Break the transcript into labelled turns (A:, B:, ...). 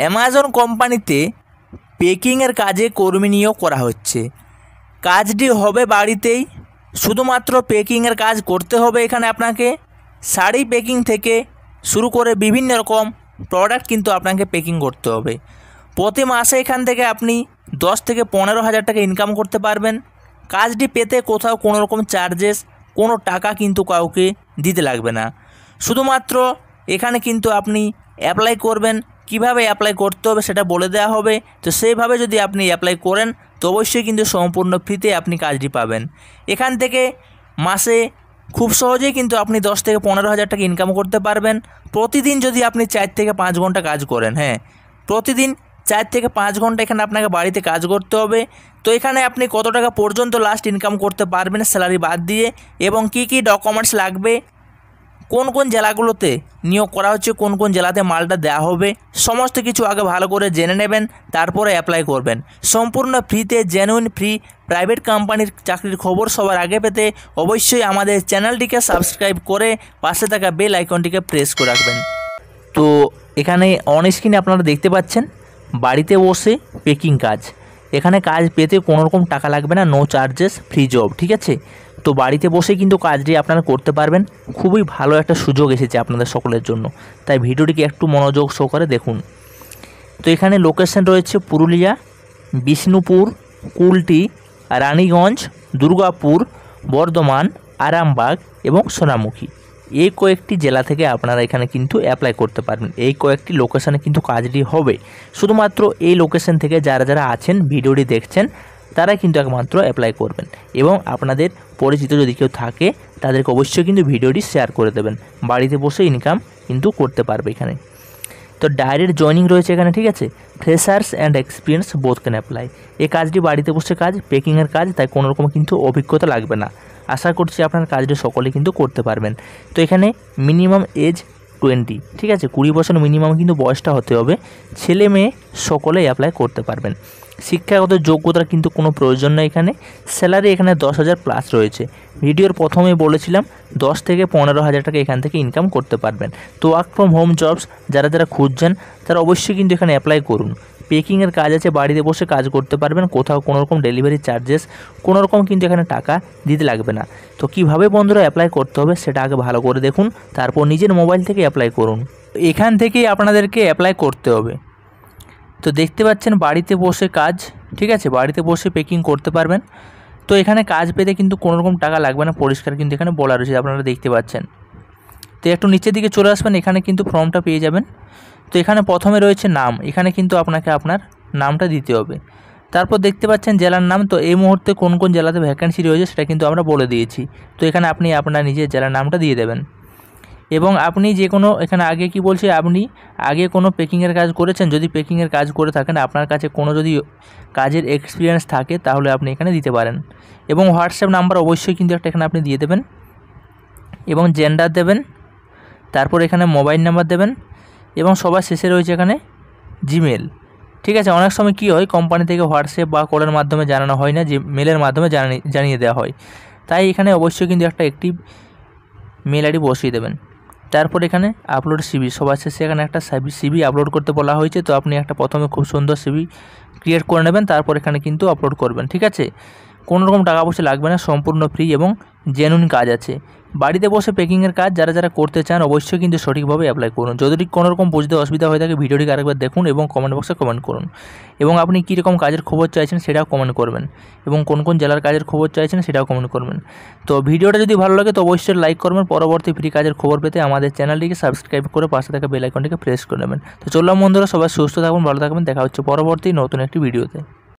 A: Amazon কোম্পানিতে পেকিংয়ের কাজে কর্মী নিয়োগ করা হচ্ছে কাজটি হবে বাড়িতেই শুধুমাত্র পেকিংয়ের কাজ করতে হবে এখানে আপনাকে শাড়ি পেকিং থেকে শুরু করে বিভিন্ন রকম প্রোডাক্ট কিন্তু আপনাকে পেকিং করতে হবে প্রতি মাসে এখান থেকে আপনি দশ থেকে পনেরো হাজার টাকা ইনকাম করতে পারবেন কাজটি পেতে কোথাও কোনো রকম চার্জেস কোনো টাকা কিন্তু কাউকে দিতে লাগবে না শুধুমাত্র এখানে কিন্তু আপনি অ্যাপ্লাই করবেন কিভাবে অ্যাপ্লাই করতে হবে সেটা বলে দেওয়া হবে তো সেইভাবে যদি আপনি অ্যাপ্লাই করেন তো অবশ্যই কিন্তু সম্পূর্ণ ফ্রিতে আপনি কাজটি পাবেন এখান থেকে মাসে খুব সহজেই কিন্তু আপনি দশ থেকে পনেরো হাজার টাকা ইনকাম করতে পারবেন প্রতিদিন যদি আপনি চার থেকে পাঁচ ঘন্টা কাজ করেন হ্যাঁ প্রতিদিন চার থেকে পাঁচ ঘন্টা এখানে আপনাকে বাড়িতে কাজ করতে হবে তো এখানে আপনি কত টাকা পর্যন্ত লাস্ট ইনকাম করতে পারবেন স্যালারি বাদ দিয়ে এবং কি কি ডকুমেন্টস লাগবে কোন কোন জেলাগুলোতে নিয়োগ করা হচ্ছে কোন কোন জেলাতে মালটা দেওয়া হবে সমস্ত কিছু আগে ভালো করে জেনে নেবেন তারপরে অ্যাপ্লাই করবেন সম্পূর্ণ ফ্রিতে জেনুইন ফ্রি প্রাইভেট কোম্পানির চাকরির খবর সবার আগে পেতে অবশ্যই আমাদের চ্যানেলটিকে সাবস্ক্রাইব করে পাশে থাকা বেল আইকনটিকে প্রেস করে রাখবেন তো এখানে অন স্ক্রিনে আপনারা দেখতে পাচ্ছেন বাড়িতে বসে পেকিং কাজ এখানে কাজ পেতে কোনো রকম টাকা লাগবে না নো চার্জেস ফ্রি জব ঠিক আছে তো বাড়িতে বসে কিন্তু কাজটি আপনারা করতে পারবেন খুবই ভালো একটা সুযোগ এসেছে আপনাদের সকলের জন্য তাই ভিডিওটিকে একটু মনোযোগ সহকারে দেখুন তো এখানে লোকেশন রয়েছে পুরুলিয়া বিষ্ণুপুর কুলটি রানীগঞ্জ দুর্গাপুর বর্ধমান আরামবাগ এবং সোনামুখী এই কয়েকটি জেলা থেকে আপনারা এখানে কিন্তু অ্যাপ্লাই করতে পারবেন এই কয়েকটি লোকেশানে কিন্তু কাজটি হবে শুধুমাত্র এই লোকেশন থেকে যারা যারা আছেন ভিডিওটি দেখছেন তারা কিন্তু একমাত্র অ্যাপ্লাই করবেন এবং আপনাদের পরিচিত যদি কেউ থাকে তাদেরকে অবশ্যই কিন্তু ভিডিওটি শেয়ার করে দেবেন বাড়িতে বসে ইনকাম কিন্তু করতে পারবে এখানে তো ডাইরেক্ট জয়নিং রয়েছে এখানে ঠিক আছে freshers and experience both can apply এই কাজটি বাড়িতে বসে কাজ পেকিংয়ের কাজ তাই কোনো রকম কিন্তু অভিজ্ঞতা লাগবে না আশা করছি আপনার কাজটি সকলে কিন্তু করতে পারবেন তো এখানে মিনিমাম এজ টোয়েন্টি ঠিক আছে কুড়ি বছর মিনিমাম কিন্তু বয়সটা হতে হবে ছেলে মেয়ে সকলেই অ্যাপ্লাই করতে পারবেন শিক্ষাগত যোগ্যতার কিন্তু কোনো প্রয়োজন নেই এখানে স্যালারি এখানে দশ হাজার প্লাস রয়েছে ভিডিওর প্রথমে বলেছিলাম দশ থেকে পনেরো হাজার টাকা এখান থেকে ইনকাম করতে পারবেন তো ওয়ার্ক ফ্রম হোম জবস যারা যারা খুঁজছেন তারা অবশ্যই কিন্তু এখানে অ্যাপ্লাই করুন পেকিংয়ের কাজ আছে বাড়িতে বসে কাজ করতে পারবেন কোথাও কোনো রকম ডেলিভারি চার্জেস কোনো রকম কিন্তু এখানে টাকা দিতে লাগবে না তো কিভাবে বন্ধুরা অ্যাপ্লাই করতে হবে সেটা আগে ভালো করে দেখুন তারপর নিজের মোবাইল থেকে অ্যাপ্লাই করুন এখান থেকেই আপনাদেরকে অ্যাপ্লাই করতে হবে তো দেখতে পাচ্ছেন বাড়িতে বসে কাজ ঠিক আছে বাড়িতে বসে পেকিং করতে পারবেন তো এখানে কাজ পেতে কিন্তু কোনো রকম টাকা লাগবে না পরিষ্কার কিন্তু এখানে বলা রয়েছে আপনারা দেখতে পাচ্ছেন তো একটু নিচের দিকে চলে আসবেন এখানে কিন্তু ফর্মটা পেয়ে যাবেন তো এখানে প্রথমে রয়েছে নাম এখানে কিন্তু আপনাকে আপনার নামটা দিতে হবে তারপর দেখতে পাচ্ছেন জেলার নাম তো এই মুহূর্তে কোন কোন জেলাতে ভ্যাকেন্সি রয়েছে সেটা কিন্তু আমরা বলে দিয়েছি তো এখানে আপনি আপনার নিজের জেলার নামটা দিয়ে দেবেন এবং আপনি যে কোনো এখানে আগে কি বলছে আপনি আগে কোনো পেকিংয়ের কাজ করেছেন যদি পেকিংয়ের কাজ করে থাকেন আপনার কাছে কোনো যদি কাজের এক্সপিরিয়েন্স থাকে তাহলে আপনি এখানে দিতে পারেন এবং হোয়াটসঅ্যাপ নাম্বার অবশ্যই কিন্তু একটা এখানে আপনি দিয়ে দেবেন এবং জেন্ডার দেবেন তারপর এখানে মোবাইল নাম্বার দেবেন এবং সবার শেষে রয়েছে এখানে জিমেল ঠিক আছে অনেক সময় কী হয় কোম্পানি থেকে হোয়াটসঅ্যাপ বা কলের মাধ্যমে জানানো হয় না যে মেলের মাধ্যমে জানিয়ে দেওয়া হয় তাই এখানে অবশ্যই কিন্তু একটা একটি মেল আইডি বসিয়ে দেবেন তারপর এখানে আপলোড সিবি সবার শেষে এখানে একটা সিবি আপলোড করতে বলা হয়েছে তো আপনি একটা প্রথমে খুব সুন্দর সিবি ক্রিয়েট করে নেবেন তারপর এখানে কিন্তু আপলোড করবেন ঠিক আছে কোনো রকম টাকা পয়সা লাগবে না সম্পূর্ণ ফ্রি এবং জেনুইন কাজ আছে বাড়িতে বসে প্যাকিংয়ের কাজ যারা যারা করতে চান অবশ্যই কিন্তু সঠিকভাবে অ্যাপ্লাই করুন যদি কোনোরকম বুঝতে অসুবিধা হয়ে থাকে ভিডিওটি আরেকবার দেখুন এবং কমেন্ট বক্সে কমেন্ট করুন এবং আপনি কীরকম কাজের খবর চাইছেন সেটাও কমেন্ট করবেন এবং কোন কোন জেলার কাজের খবর চাইছেন সেটাও কমেন্ট করবেন তো ভিডিওটা যদি ভালো লাগে তো অবশ্যই লাইক করবেন পরবর্তী ফ্রি কাজের খবর পেতে আমাদের চ্যানেলটিকে সাবস্ক্রাইব করে পাশে থাকা বেলাইকনটিকে প্রেস করে নেবেন তো চললাম বন্ধুরা সবাই সুস্থ থাকুন ভালো থাকবেন দেখা হচ্ছে পরবর্তী নতুন একটি ভিডিওতে